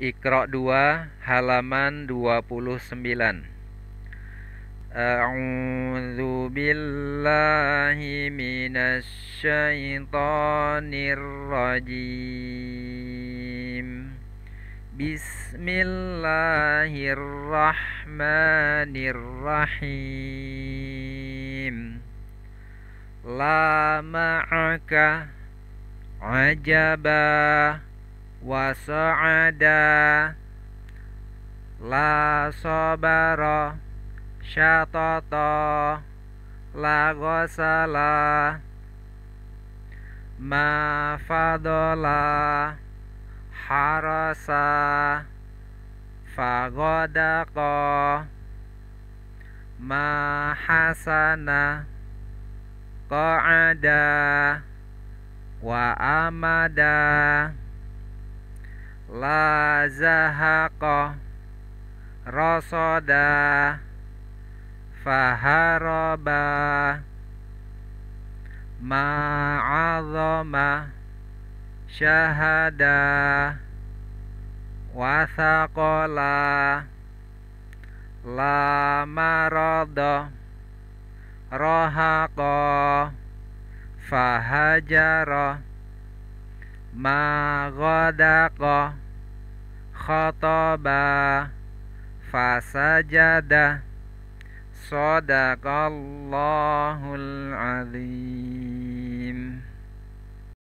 Iqra 2 halaman 29 A'udzu billahi minasy syaithanir rajim Bismillahirrahmanirrahim La ma'aka ajabah wasa'ada la sabara syatata la ghasala ma fadola harasa fagodaqa ma hasana qa'ada wa amada la zahaqa rasada faharaba ma'azama syahada wasaqala la marada rahaqa fahajara maghadaqa khotoba fasajada sadaqallahul azim